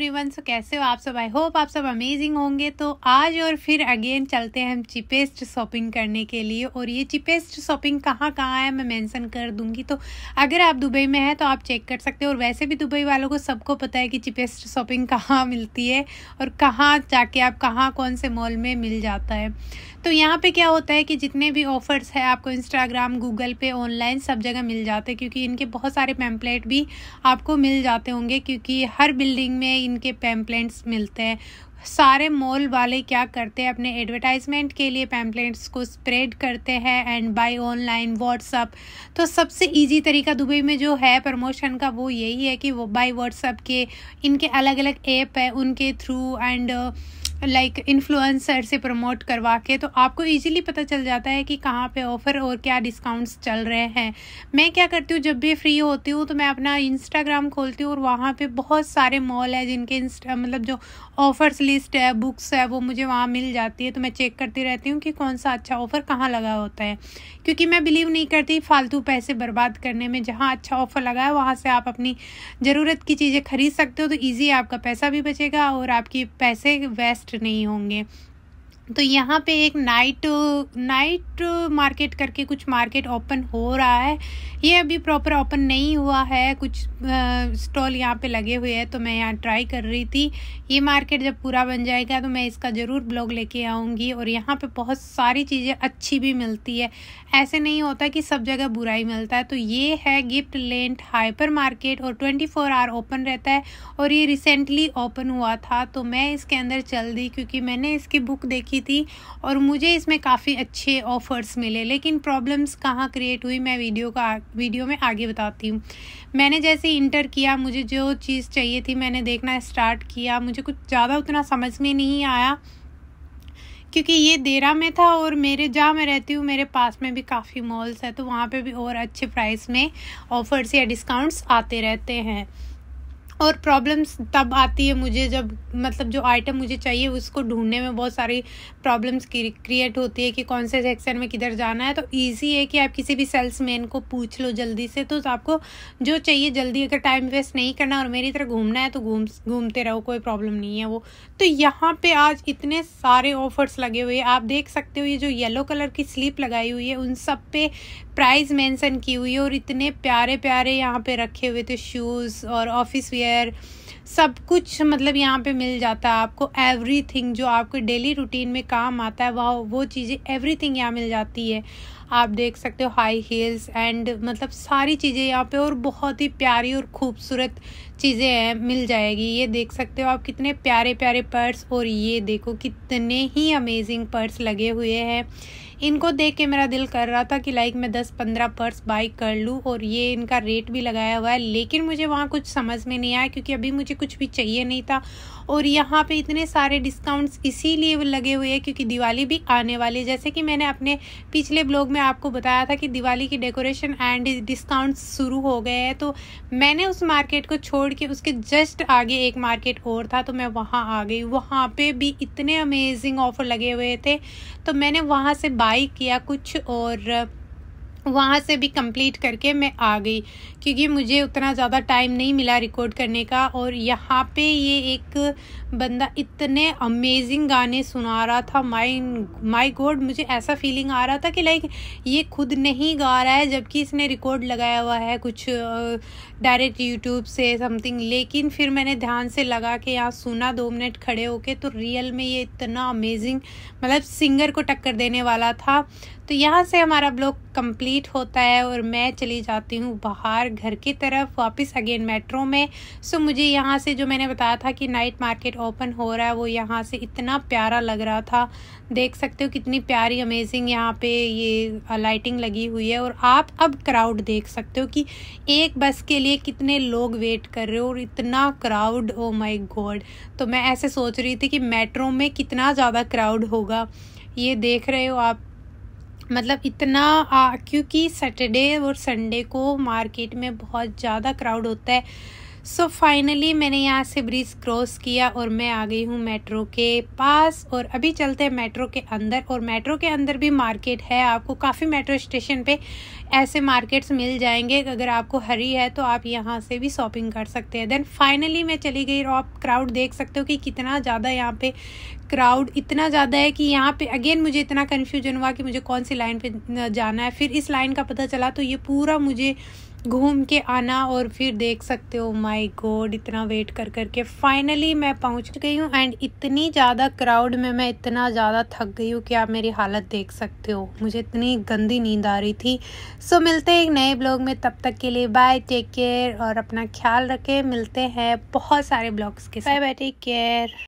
everyone so कैसे हो आप सब आई होप आप सब अमेजिंग होंगे तो आज और फिर अगेन चलते हैं हम चिपेस्ट शॉपिंग करने के लिए और ये चिपेस्ट शॉपिंग कहाँ कहाँ है मैं मेंशन कर दूंगी तो अगर आप दुबई में हैं तो आप चेक कर सकते हो और वैसे भी दुबई वालों को सबको पता है कि चिपेस्ट शॉपिंग कहाँ मिलती है और कहाँ जाके आप कहाँ कौन से मॉल में मिल जाता है तो यहाँ पे क्या होता है कि जितने भी ऑफ़र्स है आपको इंस्टाग्राम गूगल पे ऑनलाइन सब जगह मिल जाते हैं क्योंकि इनके बहुत सारे पैम्पलेट भी आपको मिल जाते होंगे क्योंकि हर बिल्डिंग में इनके पैम्पलेट्स मिलते हैं सारे मॉल वाले क्या करते हैं अपने एडवर्टाइजमेंट के लिए पैम्पलेट्स को स्प्रेड करते हैं एंड बाय ऑनलाइन व्हाट्सअप तो सबसे इजी तरीका दुबई में जो है प्रमोशन का वो यही है कि वो बाय व्हाट्सअप के इनके अलग अलग ऐप है उनके through and uh, like like, influencer से प्रमोट करवा के तो आपको इजीली पता चल जाता है कि कहाँ पे ऑफ़र और क्या डिस्काउंट्स चल रहे हैं मैं क्या करती हूँ जब भी फ्री होती हूँ तो मैं अपना इंस्टाग्राम खोलती हूँ और वहाँ पे बहुत सारे मॉल है जिनके इंस्टा मतलब जो ऑफ़र्स लिस्ट है बुक्स है वो मुझे वहाँ मिल जाती है तो मैं चेक करती रहती हूँ कि कौन सा अच्छा ऑफ़र कहाँ लगा होता है क्योंकि मैं बिलीव नहीं करती फालतू पैसे बर्बाद करने में जहाँ अच्छा ऑफ़र लगा है वहाँ से आप अपनी ज़रूरत की चीज़ें खरीद सकते हो तो ईजी आपका पैसा भी बचेगा और आपकी पैसे वेस्ट नहीं होंगे तो यहाँ पे एक नाइट नाइट मार्केट करके कुछ मार्केट ओपन हो रहा है ये अभी प्रॉपर ओपन नहीं हुआ है कुछ स्टॉल यहाँ पे लगे हुए हैं तो मैं यहाँ ट्राई कर रही थी ये मार्केट जब पूरा बन जाएगा तो मैं इसका ज़रूर ब्लॉग लेके आऊँगी और यहाँ पे बहुत सारी चीज़ें अच्छी भी मिलती है ऐसे नहीं होता कि सब जगह बुरा ही मिलता है तो ये है गिफ्ट लेंट हाइपर मार्केट और ट्वेंटी फोर आवर ओपन रहता है और ये रिसेंटली ओपन हुआ था तो मैं इसके अंदर चल दी क्योंकि मैंने इसकी बुक देखी की थी और मुझे इसमें काफ़ी अच्छे ऑफ़र्स मिले लेकिन प्रॉब्लम्स कहाँ क्रिएट हुई मैं वीडियो का वीडियो में आगे बताती हूँ मैंने जैसे इंटर किया मुझे जो चीज़ चाहिए थी मैंने देखना स्टार्ट किया मुझे कुछ ज़्यादा उतना समझ में नहीं आया क्योंकि ये देरा में था और मेरे जहाँ मैं रहती हूँ मेरे पास में भी काफ़ी मॉल्स है तो वहाँ पे भी और अच्छे प्राइस में ऑफ़र्स या डिस्काउंट्स आते रहते हैं और प्रॉब्लम्स तब आती है मुझे जब मतलब जो आइटम मुझे चाहिए उसको ढूंढने में बहुत सारी प्रॉब्लम्स क्रिएट होती है कि कौन से सेक्शन में किधर जाना है तो ईजी है कि आप किसी भी सेल्स मैन को पूछ लो जल्दी से तो आपको जो चाहिए जल्दी अगर टाइम वेस्ट नहीं करना और मेरी तरह घूमना है तो घूम घूमते रहो कोई प्रॉब्लम नहीं है वो तो यहाँ पे आज इतने सारे ऑफर्स लगे हुए हैं आप देख सकते हो ये जो येलो कलर की स्लीप लगाई हुई है उन सब पे प्राइस मेंशन की हुई है और इतने प्यारे प्यारे यहाँ पे रखे हुए थे शूज़ और ऑफिस वेयर सब कुछ मतलब यहाँ पे मिल जाता है आपको एवरीथिंग जो आपके डेली रूटीन में काम आता है वह वो चीज़ें एवरीथिंग यहाँ मिल जाती है आप देख सकते हो हाई हील्स एंड मतलब सारी चीज़ें यहाँ पे और बहुत ही प्यारी और खूबसूरत चीज़ें हैं मिल जाएगी ये देख सकते हो आप कितने प्यारे प्यारे पर्स और ये देखो कितने ही अमेजिंग पर्स लगे हुए हैं इनको देख के मेरा दिल कर रहा था कि लाइक मैं दस पंद्रह पर्स बाई कर लूँ और ये इनका रेट भी लगाया हुआ है लेकिन मुझे वहाँ कुछ समझ में नहीं आया क्योंकि अभी मुझे कुछ भी चाहिए नहीं था और यहाँ पे इतने सारे डिस्काउंट्स इसीलिए लगे हुए हैं क्योंकि दिवाली भी आने वाली है जैसे कि मैंने अपने पिछले ब्लॉग में आपको बताया था कि दिवाली की डेकोरेशन एंड डिस्काउंट्स शुरू हो गए हैं तो मैंने उस मार्केट को छोड़ के उसके जस्ट आगे एक मार्केट और था तो मैं वहाँ आ गई वहाँ पर भी इतने अमेजिंग ऑफ़र लगे हुए थे तो मैंने वहाँ से बाई किया कुछ और वहाँ से भी कंप्लीट करके मैं आ गई क्योंकि मुझे उतना ज़्यादा टाइम नहीं मिला रिकॉर्ड करने का और यहाँ पे ये एक बंदा इतने अमेजिंग गाने सुना रहा था माई माई गॉड मुझे ऐसा फीलिंग आ रहा था कि लाइक ये खुद नहीं गा रहा है जबकि इसने रिकॉर्ड लगाया हुआ है कुछ डायरेक्ट यूट्यूब से समथिंग लेकिन फिर मैंने ध्यान से लगा के यहाँ सुना दो मिनट खड़े होके तो रियल में ये इतना अमेजिंग मतलब सिंगर को टक्कर देने वाला था तो यहाँ से हमारा ब्लॉग कम्प्लीट कंप्लीट होता है और मैं चली जाती हूँ बाहर घर की तरफ वापस अगेन मेट्रो में सो मुझे यहाँ से जो मैंने बताया था कि नाइट मार्केट ओपन हो रहा है वो यहाँ से इतना प्यारा लग रहा था देख सकते हो कितनी प्यारी अमेजिंग यहाँ पे ये लाइटिंग लगी हुई है और आप अब क्राउड देख सकते हो कि एक बस के लिए कितने लोग वेट कर रहे हो और इतना क्राउड ओ माय गॉड तो मैं ऐसे सोच रही थी कि मेट्रो में कितना ज़्यादा क्राउड होगा ये देख रहे हो आप मतलब इतना आ, क्योंकि सैटरडे और संडे को मार्केट में बहुत ज़्यादा क्राउड होता है सो so, फाइनली मैंने यहाँ से ब्रिज क्रॉस किया और मैं आ गई हूँ मेट्रो के पास और अभी चलते हैं मेट्रो के अंदर और मेट्रो के अंदर भी मार्केट है आपको काफ़ी मेट्रो स्टेशन पे ऐसे मार्केट्स मिल जाएंगे अगर आपको हरी है तो आप यहाँ से भी शॉपिंग कर सकते हैं देन फाइनली मैं चली गई और आप क्राउड देख सकते हो कि कितना ज़्यादा यहाँ पे क्राउड इतना ज़्यादा है कि यहाँ पे अगेन मुझे इतना कन्फ्यूजन हुआ कि मुझे कौन सी लाइन पे जाना है फिर इस लाइन का पता चला तो ये पूरा मुझे घूम के आना और फिर देख सकते हो माय गॉड इतना वेट कर कर के फाइनली मैं पहुंच गई हूँ एंड इतनी ज़्यादा क्राउड में मैं इतना ज़्यादा थक गई हूँ कि आप मेरी हालत देख सकते हो मुझे इतनी गंदी नींद आ रही थी सो so, मिलते हैं एक नए ब्लॉग में तब तक के लिए बाय टेक केयर और अपना ख्याल रखें मिलते हैं बहुत सारे ब्लॉग्स के साथ बाय बाय टेक केयर